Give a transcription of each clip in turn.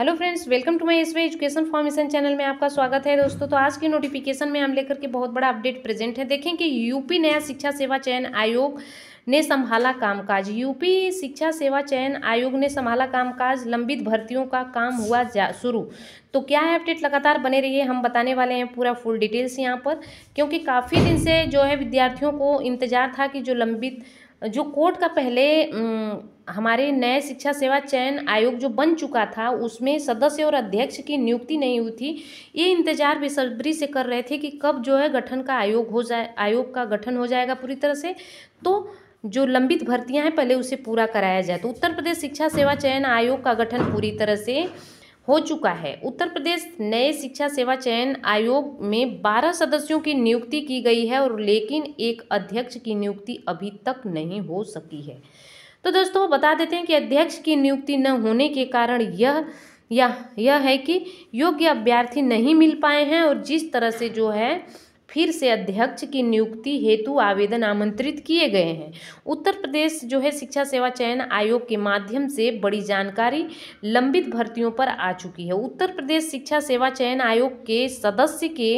hello friends welcome to my way education formation channel में आपका स्वागत है दोस्तों तो आज की नोटिफिकेशन में हम लेकर के बहुत बड़ा अपडेट प्रेजेंट है देखें कि यूपी नया शिक्षा सेवा चयन आयोग ने संभाला कामकाज यूपी शिक्षा सेवा चयन आयोग ने संभाला कामकाज लंबित भर्तियों का काम हुआ शुरू तो क्या है अपडेट लगातार बने रहिए हम बताने वाले हैं पूरा फुल डिटेल्स यहाँ पर क्योंकि काफ़ी दिन से जो है विद्यार्थियों को इंतजार था कि जो लंबित जो कोर्ट का पहले हमारे नए शिक्षा सेवा चयन आयोग जो बन चुका था उसमें सदस्य और अध्यक्ष की नियुक्ति नहीं हुई थी ये इंतजार बेसब्री से कर रहे थे कि कब जो है गठन का आयोग हो जाए आयोग का गठन हो जाएगा पूरी तरह से तो जो लंबित भर्तियां हैं पहले उसे पूरा कराया जाए तो उत्तर प्रदेश शिक्षा सेवा चयन आयोग का गठन पूरी तरह से हो चुका है उत्तर प्रदेश नए शिक्षा सेवा चयन आयोग में 12 सदस्यों की नियुक्ति की गई है और लेकिन एक अध्यक्ष की नियुक्ति अभी तक नहीं हो सकी है तो दोस्तों बता देते हैं कि अध्यक्ष की नियुक्ति न होने के कारण यह यह यह है कि योग्य अभ्यर्थी नहीं मिल पाए हैं और जिस तरह से जो है फिर से अध्यक्ष की नियुक्ति हेतु आवेदन आमंत्रित किए गए हैं उत्तर प्रदेश जो है शिक्षा सेवा चयन आयोग के माध्यम से बड़ी जानकारी लंबित भर्तियों पर आ चुकी है उत्तर प्रदेश शिक्षा सेवा चयन आयोग के सदस्य के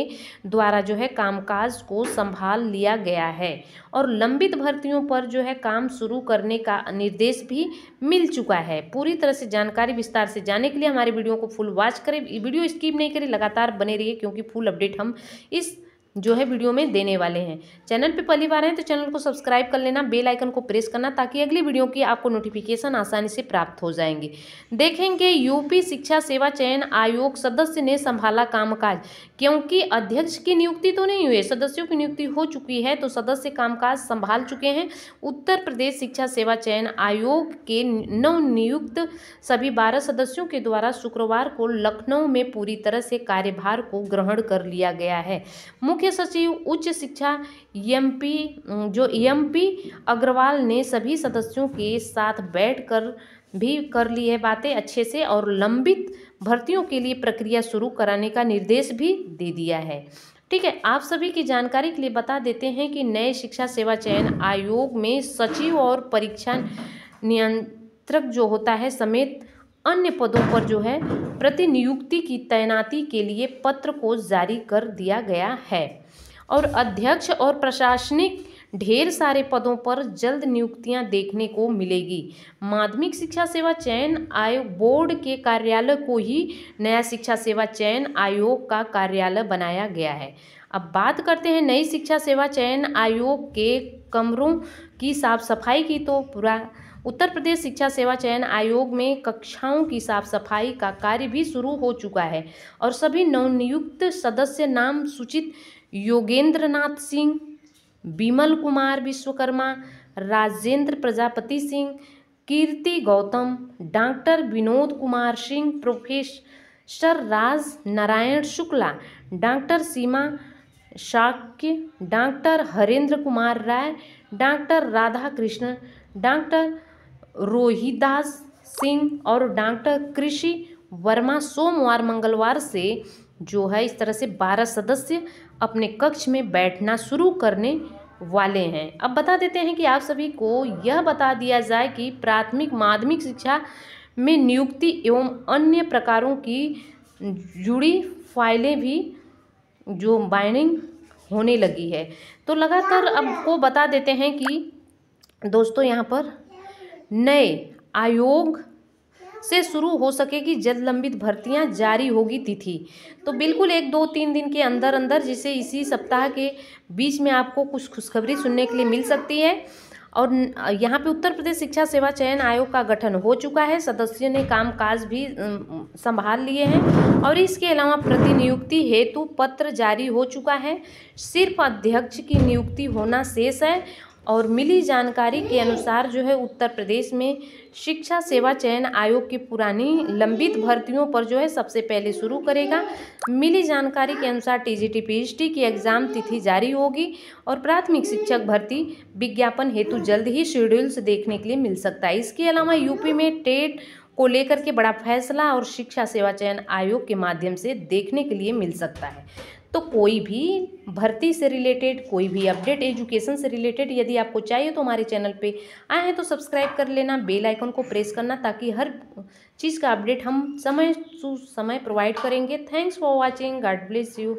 द्वारा जो है कामकाज को संभाल लिया गया है और लंबित भर्तियों पर जो है काम शुरू करने का निर्देश भी मिल चुका है पूरी तरह से जानकारी विस्तार से जाने के लिए हमारे वीडियो को फुल वॉच करें वीडियो स्किप नहीं करें लगातार बने रहिए क्योंकि फुल अपडेट हम इस जो है वीडियो में देने वाले हैं चैनल पे पहली बार हैं तो चैनल को सब्सक्राइब कर लेना बेल आइकन को प्रेस करना ताकि अगली वीडियो की आपको नोटिफिकेशन आसानी से प्राप्त हो जाएंगे देखेंगे यूपी शिक्षा सेवा चयन आयोग सदस्य ने संभाला कामकाज क्योंकि अध्यक्ष की नियुक्ति तो नहीं हुई है सदस्यों की नियुक्ति हो चुकी है तो सदस्य कामकाज संभाल चुके हैं उत्तर प्रदेश शिक्षा सेवा चयन आयोग के नवनियुक्त सभी बारह सदस्यों के द्वारा शुक्रवार को लखनऊ में पूरी तरह से कार्यभार को ग्रहण कर लिया गया है मुख्य मुख्य सचिव उच्च शिक्षा एम जो एम अग्रवाल ने सभी सदस्यों के साथ बैठकर भी कर ली है बातें अच्छे से और लंबित भर्तियों के लिए प्रक्रिया शुरू कराने का निर्देश भी दे दिया है ठीक है आप सभी की जानकारी के लिए बता देते हैं कि नए शिक्षा सेवा चयन आयोग में सचिव और परीक्षा नियंत्रक जो होता है समेत अन्य पदों पर जो है प्रतिनियुक्ति की तैनाती के लिए पत्र को जारी कर दिया गया है और अध्यक्ष और प्रशासनिक ढेर सारे पदों पर जल्द नियुक्तियां देखने को मिलेगी माध्यमिक शिक्षा सेवा चयन आयोग बोर्ड के कार्यालय को ही नया शिक्षा सेवा चयन आयोग का कार्यालय बनाया गया है अब बात करते हैं नई शिक्षा सेवा चयन आयोग के कमरों की साफ सफाई की तो पूरा उत्तर प्रदेश शिक्षा सेवा चयन आयोग में कक्षाओं की साफ सफाई का कार्य भी शुरू हो चुका है और सभी नवनियुक्त सदस्य नाम सूचित Yogendra Nath Singh Bimal Kumar Vishwakarma Rajendra Prajapati Singh Kirti Gautam doctor Vinod Kumar Singh professor Raj Narayan Shukla doctor Seema Shakya doctor Harendra Kumar Rai doctor Radha Krishna doctor Rohidas Singh और डॉक्टर कृषि वर्मा सोमवार मंगलवार से जो है इस तरह से बारह सदस्य अपने कक्ष में बैठना शुरू करने वाले हैं अब बता देते हैं कि आप सभी को यह बता दिया जाए कि प्राथमिक माध्यमिक शिक्षा में नियुक्ति एवं अन्य प्रकारों की जुड़ी फाइलें भी जो बाइंडिंग होने लगी है तो लगातार आपको बता देते हैं कि दोस्तों यहाँ पर नए आयोग से शुरू हो सकेगी जल्द लंबित भर्तियां जारी होगी तिथि तो बिल्कुल एक दो तीन दिन के अंदर अंदर जिसे इसी सप्ताह के बीच में आपको कुछ खुशखबरी सुनने के लिए मिल सकती है और यहाँ पे उत्तर प्रदेश शिक्षा सेवा चयन आयोग का गठन हो चुका है सदस्यों ने कामकाज भी संभाल लिए हैं और इसके अलावा प्रतिनियुक्ति हेतु पत्र जारी हो चुका है सिर्फ अध्यक्ष की नियुक्ति होना शेष है और मिली जानकारी के अनुसार जो है उत्तर प्रदेश में शिक्षा सेवा चयन आयोग की पुरानी लंबित भर्तियों पर जो है सबसे पहले शुरू करेगा मिली जानकारी के अनुसार टीजीटी पीएचडी की एग्ज़ाम तिथि जारी होगी और प्राथमिक शिक्षक भर्ती विज्ञापन हेतु जल्द ही शेड्यूल्स देखने के लिए मिल सकता है इसके अलावा यूपी में टेट को लेकर के बड़ा फैसला और शिक्षा सेवा चयन आयोग के माध्यम से देखने के लिए मिल सकता है तो कोई भी भर्ती से रिलेटेड कोई भी अपडेट एजुकेशन से रिलेटेड यदि आपको चाहिए तो हमारे चैनल पे आए हैं तो सब्सक्राइब कर लेना बेल आइकन को प्रेस करना ताकि हर चीज़ का अपडेट हम समय समय प्रोवाइड करेंगे thanks for watching God bless you